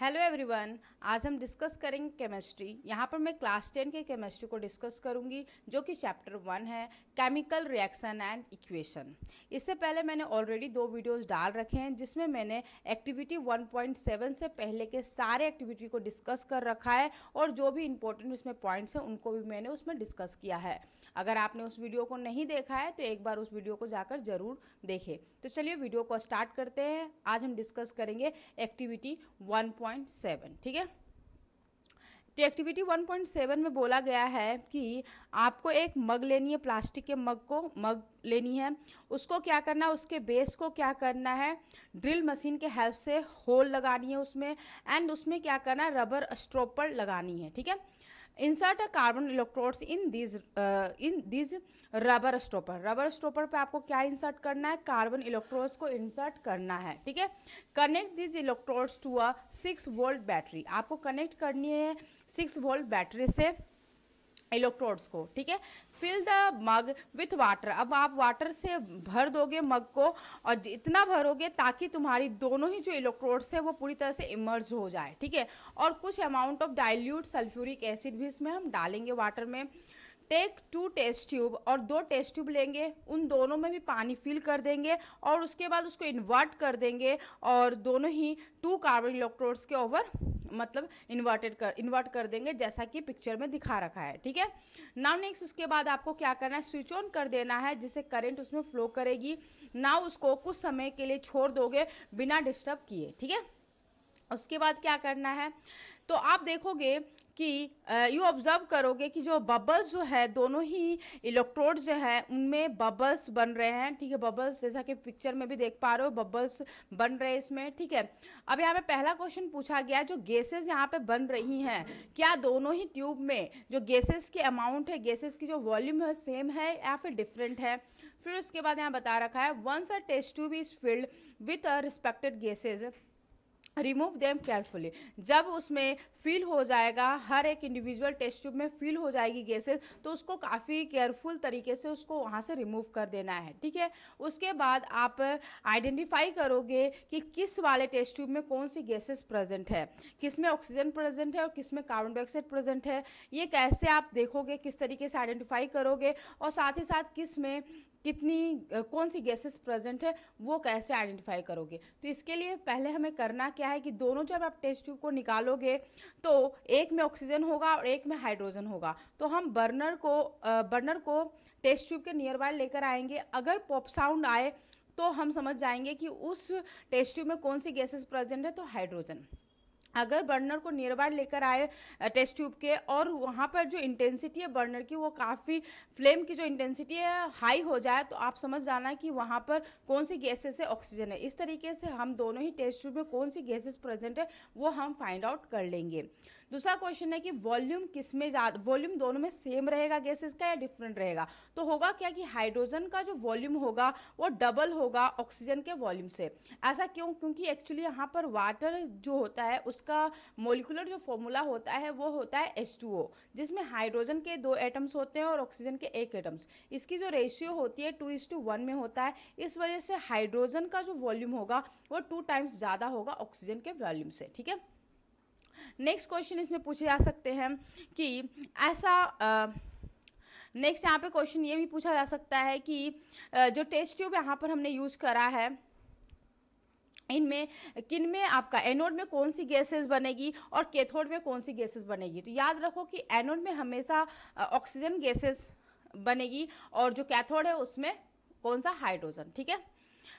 hello everyone आज हम discuss करेंगे केमिस्ट्री यहाँ पर मैं क्लास टेन के केमिस्ट्री को डिस्कस करूँगी जो कि चैप्टर वन है केमिकल रिएक्शन एंड इक्वेशन इससे पहले मैंने ऑलरेडी दो वीडियोस डाल रखे हैं जिसमें मैंने एक्टिविटी 1.7 से पहले के सारे एक्टिविटी को डिस्कस कर रखा है और जो भी इंपॉर्टेंट उसमें पॉइंट्स हैं उनको भी मैंने उसमें डिस्कस किया है अगर आपने उस वीडियो को नहीं देखा है तो एक बार उस वीडियो को जाकर ज़रूर देखें तो चलिए वीडियो को स्टार्ट करते हैं आज हम डिस्कस करेंगे एक्टिविटी वन 1.7 ठीक है तो एक्टिविटी 1.7 में बोला गया है कि आपको एक मग लेनी है प्लास्टिक के मग को मग लेनी है उसको क्या करना है उसके बेस को क्या करना है ड्रिल मशीन के हेल्प से होल लगानी है उसमें एंड उसमें क्या करना है रबर स्ट्रोपर लगानी है ठीक है insert a carbon electrodes in these in these rubber stopper rubber stopper पे आपको क्या इंसर्ट करना है कार्बन इलेक्ट्रोड्स को इंसर्ट करना है ठीक है connect these electrodes to a six volt battery आपको कनेक्ट करनी है सिक्स वोल्ट बैटरी से इलेक्ट्रोड्स को ठीक है fill the mug with water अब आप वाटर से भर दोगे मग को और इतना भरोगे ताकि तुम्हारी दोनों ही जो इलेक्ट्रोड्स है वो पूरी तरह से इमर्ज हो जाए ठीक है और कुछ amount of dilute sulphuric acid भी इसमें हम डालेंगे वाटर में टेक टू टेस्ट ट्यूब और दो टेस्ट ट्यूब लेंगे उन दोनों में भी पानी फिल कर देंगे और उसके बाद उसको इन्वर्ट कर देंगे और दोनों ही टू कार्बन इलेक्ट्रोड्स के ओवर मतलब इन्वर्टेड कर इन्वर्ट कर देंगे जैसा कि पिक्चर में दिखा रखा है ठीक है नाउ नेक्स्ट उसके बाद आपको क्या करना है स्विच ऑन कर देना है जिससे करंट उसमें फ्लो करेगी नाउ उसको कुछ समय के लिए छोड़ दोगे बिना डिस्टर्ब किए ठीक है उसके बाद क्या करना है तो आप देखोगे कि यू ऑब्ज़र्व करोगे कि जो बबल्स जो है दोनों ही इलेक्ट्रोड जो है उनमें बबल्स बन रहे हैं ठीक है बबल्स जैसा कि पिक्चर में भी देख पा रहे हो बबल्स बन रहे हैं इसमें ठीक है अब यहाँ पे पहला क्वेश्चन पूछा गया जो गैसेज यहाँ पे बन रही हैं क्या दोनों ही ट्यूब में जो गैसेज की अमाउंट है गैसेज की जो वॉल्यूम है सेम है या फिर डिफरेंट है फिर उसके बाद यहाँ बता रखा है once a test tube is filled with a respected gases remove them carefully जब उसमें फिल हो जाएगा हर एक इंडिविजुअल टेस्ट ट्यूब में फिल हो जाएगी गैसेस तो उसको काफ़ी केयरफुल तरीके से उसको वहाँ से रिमूव कर देना है ठीक है उसके बाद आप आइडेंटिफाई करोगे कि किस वाले टेस्ट ट्यूब में कौन सी गैसेस प्रेजेंट है किस में ऑक्सीजन प्रेजेंट है और किस में कार्बन डाइऑक्साइड प्रेजेंट है ये कैसे आप देखोगे किस तरीके से आइडेंटिफाई करोगे और साथ ही साथ किस में कितनी कौन सी गैसेस प्रेजेंट है वो कैसे आइडेंटिफाई करोगे तो इसके लिए पहले हमें करना क्या क्या है कि दोनों जब आप टेस्ट ट्यूब को निकालोगे तो एक में ऑक्सीजन होगा और एक में हाइड्रोजन होगा तो हम बर्नर को बर्नर को टेस्ट ट्यूब के नियर बाय लेकर आएंगे अगर पॉप साउंड आए तो हम समझ जाएंगे कि उस टेस्ट ट्यूब में कौन सी गैसेस प्रेजेंट है तो हाइड्रोजन अगर बर्नर को नियर बाय लेकर आए टेस्ट ट्यूब के और वहाँ पर जो इंटेंसिटी है बर्नर की वो काफ़ी फ्लेम की जो इंटेंसिटी है हाई हो जाए तो आप समझ जाना कि वहाँ पर कौन सी गैसेस है ऑक्सीजन है इस तरीके से हम दोनों ही टेस्ट ट्यूब में कौन सी गैसेस प्रेजेंट है वो हम फाइंड आउट कर लेंगे दूसरा क्वेश्चन है कि वॉल्यूम किस में ज़्यादा वॉल्यूम दोनों में सेम रहेगा गैसेस का या डिफरेंट रहेगा तो होगा क्या कि हाइड्रोजन का जो वॉल्यूम होगा वो डबल होगा ऑक्सीजन के वॉल्यूम से ऐसा क्यों क्योंकि एक्चुअली यहाँ पर वाटर जो होता है उसका मोलिकुलर जो फॉर्मूला होता है वो होता है एस जिसमें हाइड्रोजन के दो एटम्स होते हैं और ऑक्सीजन के एक एटम्स इसकी जो रेशियो होती है टू इस टू वन में होता है इस वजह से हाइड्रोजन का जो वॉल्यूम होगा वो टू टाइम्स ज़्यादा होगा ऑक्सीजन के वॉल्यूम से ठीक है नेक्स्ट क्वेश्चन इसमें पूछे जा सकते हैं कि ऐसा नेक्स्ट यहाँ पे क्वेश्चन ये भी पूछा जा सकता है कि जो टेस्ट ट्यूब यहाँ पर हमने यूज़ करा है इनमें किन में आपका एनोड में कौन सी गैसेस बनेगी और कैथोड में कौन सी गैसेस बनेगी तो याद रखो कि एनोड में हमेशा ऑक्सीजन गैसेस बनेगी और जो कैथोड है उसमें कौन सा हाइड्रोजन ठीक है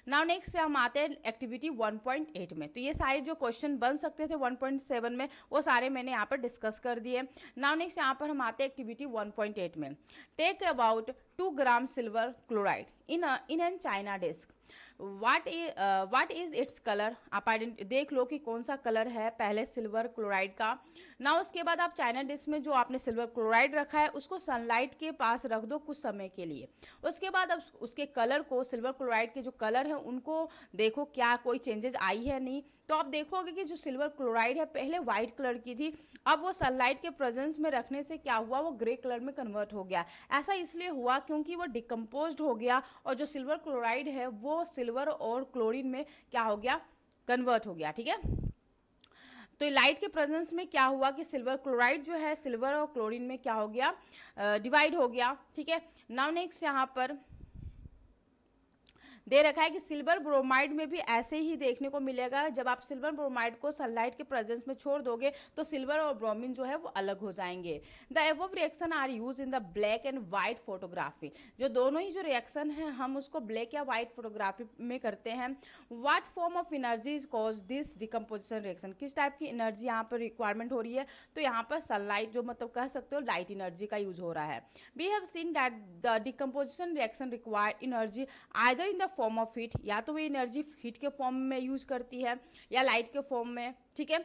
नाउ नेक्स्ट हम आते हैं एक्टिविटी 1.8 में तो ये सारे जो क्वेश्चन बन सकते थे 1.7 में वो सारे मैंने यहाँ पर डिस्कस कर दिए नाउ नेक्स्ट यहाँ पर हम आते हैं एक्टिविटी 1.8 में take about two gram silver chloride in in an china dish what is what is its colour आप आइडेंट देख लो कि कौन सा कलर है पहले सिल्वर क्लोराइड का ना उसके बाद आप चाइना डिस्क में जो आपने सिल्वर क्लोराइड रखा है उसको सनलाइट के पास रख दो कुछ समय के लिए उसके बाद अब उसके कलर को सिल्वर क्लोराइड के जो कलर है उनको देखो क्या कोई चेंजेस आई है नहीं तो आप देखोगे कि जो सिल्वर क्लोराइड है पहले वाइट कलर की थी अब वो सनलाइट के प्रेजेंस में रखने से क्या हुआ वो ग्रे कलर में कन्वर्ट हो गया ऐसा इसलिए हुआ क्योंकि वो डिकम्पोज हो गया और जो सिल्वर क्लोराइड है वो सिल्वर और क्लोरीन में क्या हो गया कन्वर्ट हो गया ठीक है तो लाइट के प्रेजेंस में क्या हुआ कि सिल्वर क्लोराइड जो है सिल्वर और क्लोरीन में क्या हो गया डिवाइड uh, हो गया ठीक है नाउ नेक्स्ट यहाँ पर दे रखा है कि सिल्वर ब्रोमाइड में भी ऐसे ही देखने को मिलेगा जब आप सिल्वर ब्रोमाइड को सनलाइट के प्रेजेंस में छोड़ दोगे तो सिल्वर और ब्रोमिन जो है वो अलग हो जाएंगे the above reaction are use in the black and white photography जो दोनों ही जो रिएक्शन है हम उसको ब्लैक या वाइट फोटोग्राफी में करते हैं what form of energy is cause this decomposition reaction किस टाइप की एनर्जी यहाँ पर रिक्वायरमेंट हो रही है तो यहाँ पर सनलाइट जो मतलब कह सकते हो लाइट एनर्जी का यूज हो रहा है we have seen that the decomposition reaction require energy either in the form of heat या तो वो एनर्जी हीट के फॉर्म में यूज करती है या लाइट के फॉर्म में ठीक है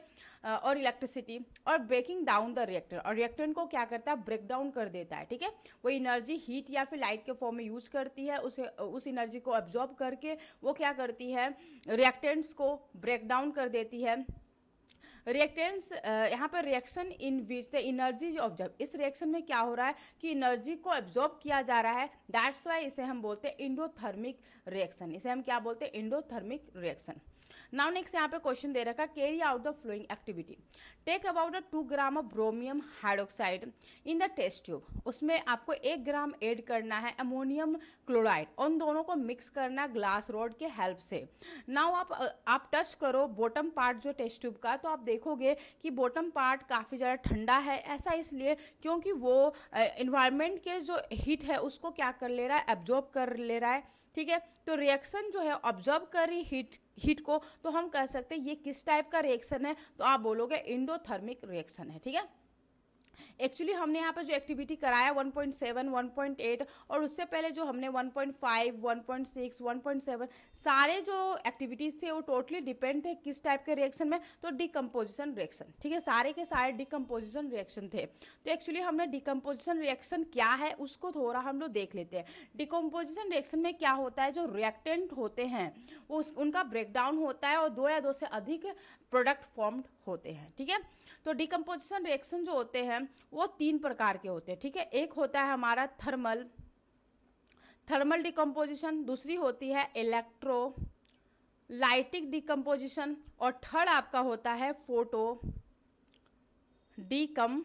और इलेक्ट्रिसिटी और ब्रेकिंग डाउन द रिएक्टर और रिएक्टर को क्या करता है ब्रेक डाउन कर देता है ठीक है वो एनर्जी हीट या फिर लाइट के फॉर्म में यूज करती है उसे उस एनर्जी को एब्जॉर्ब करके वो क्या करती है रिएक्टेंट्स को ब्रेक डाउन कर देती है रिएक्टेंस uh, यहाँ पर reaction in which the energy observe इस रिएक्शन में क्या हो रहा है कि एनर्जी को ऑब्जॉर्ब किया जा रहा है दैट्स वाई इसे हम बोलते हैं इंडोथर्मिक रिएक्शन इसे हम क्या बोलते हैं इंडोथर्मिक रिएक्शन नाउ नेक्स्ट यहाँ पे क्वेश्चन दे रखा carry out the flowing activity take about the two gram of bromium hydroxide in the test tube उसमें आपको एक ग्राम ऐड करना है अमोनियम क्लोराइड उन दोनों को मिक्स करना ग्लास रोड के हेल्प से नाउ आप आप टच करो बॉटम पार्ट जो टेस्ट ट्यूब का तो आप देखोगे कि बॉटम पार्ट काफ़ी ज़्यादा ठंडा है ऐसा इसलिए क्योंकि वो इन्वायरमेंट के जो हीट है उसको क्या कर ले रहा है एब्जॉर्ब कर ले रहा है ठीक है तो रिएक्शन जो है ऑब्जर्व कर रही हीट हीट को तो हम कह सकते हैं ये किस टाइप का रिएक्शन है तो आप बोलोगे इंडोथर्मिक रिएक्शन है ठीक है एक्चुअली हमने यहाँ पर जो एक्टिविटी कराया 1.7, 1.8 और उससे पहले जो हमने 1.5, 1.6, 1.7 सारे जो एक्टिविटीज़ थे वो टोटली डिपेंड थे किस टाइप के रिएक्शन में तो डिकम्पोजिशन रिएक्शन ठीक है सारे के सारे डिकम्पोजिशन रिएक्शन थे तो एक्चुअली हमने डिकम्पोजिशन रिएक्शन क्या है उसको थोड़ा हम लोग देख लेते हैं डिकम्पोजिशन रिएक्शन में क्या होता है जो रिएक्टेंट होते हैं वो उनका ब्रेकडाउन होता है और दो या दो से अधिक प्रोडक्ट फॉर्म्ड होते हैं ठीक है तो डिकम्पोजिशन रिएक्शन जो होते हैं वो तीन प्रकार के होते हैं ठीक है एक होता है हमारा थर्मल थर्मल डिकम्पोजिशन दूसरी होती है इलेक्ट्रो लाइटिक डिकम्पोजिशन और थर्ड आपका होता है फोटो डीकम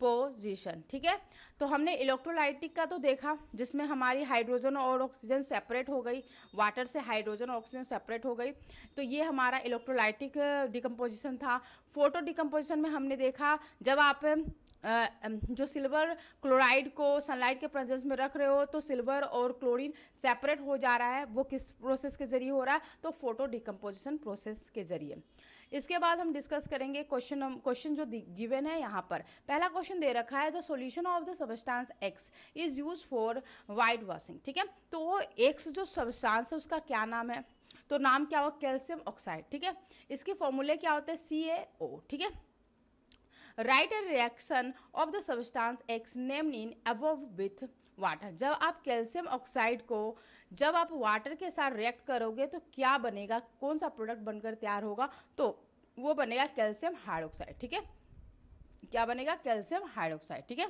पोजिशन ठीक है तो हमने इलेक्ट्रोलाइटिक का तो देखा जिसमें हमारी हाइड्रोजन और ऑक्सीजन सेपरेट हो गई वाटर से हाइड्रोजन और ऑक्सीजन सेपरेट हो गई तो ये हमारा इलेक्ट्रोलाइटिक डिकम्पोजिशन था फोटो डिकम्पोजिशन में हमने देखा जब आप जो सिल्वर क्लोराइड को सनलाइट के प्रेजेंस में रख रहे हो तो सिल्वर और क्लोरीन सेपरेट हो जा रहा है वो किस प्रोसेस के ज़रिए हो रहा है तो फोटो डिकम्पोजिशन प्रोसेस के ज़रिए इसके बाद हम डिस्कस करेंगे क्वेश्चन क्वेश्चन जो गिवन है यहाँ पर पहला क्वेश्चन दे रखा है the solution of the substance X is use for white washing ठीक है तो वो एक्स जो सबस्टांस है उसका क्या नाम है तो नाम क्या हुआ कैल्शियम ऑक्साइड ठीक है इसके फॉर्मूले क्या होते हैं सी ए ओ ठीक है write a reaction of the substance X name in above with water जब आप कैल्शियम ऑक्साइड को जब आप वाटर के साथ रिएक्ट करोगे तो क्या बनेगा कौन सा प्रोडक्ट बनकर तैयार होगा तो वो बनेगा कैल्शियम हाइड्रोक्साइड ठीक है क्या बनेगा कैल्शियम हाइड्रोक्साइड ठीक है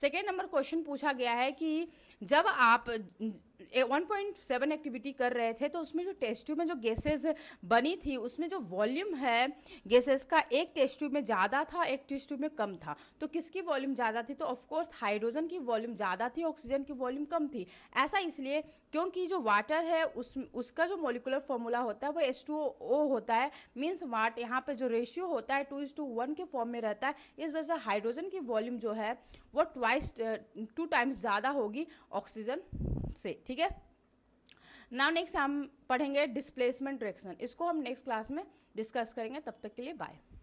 सेकेंड नंबर क्वेश्चन पूछा गया है कि जब आप वन पॉइंट सेवन एक्टिविटी कर रहे थे तो उसमें जो टेस्ट ट्यूब में जो गैसेस बनी थी उसमें जो वॉल्यूम है गैसेस का एक टेस्ट ट्यूब में ज़्यादा था एक टेस्ट ट्यूब में कम था तो किसकी वॉल्यूम ज़्यादा थी तो ऑफकोर्स हाइड्रोजन की वॉल्यूम ज़्यादा थी ऑक्सीजन की वॉल्यूम कम थी ऐसा इसलिए क्योंकि जो वाटर है उस उसका जो मोलिकुलर फॉर्मूला होता है वो एस टू ओ होता है मीन्स वाट यहाँ पर जो रेशियो होता है टू इज टू वन के फॉर्म में रहता है इस वजह से हाइड्रोजन की वॉल्यूम जो है वो ट्वाइस टू टाइम्स ज़्यादा होगी ऑक्सीजन से ठीक है नाउ नेक्स्ट हम पढ़ेंगे डिस्प्लेसमेंट डायरेक्शन इसको हम नेक्स्ट क्लास में डिस्कस करेंगे तब तक के लिए बाय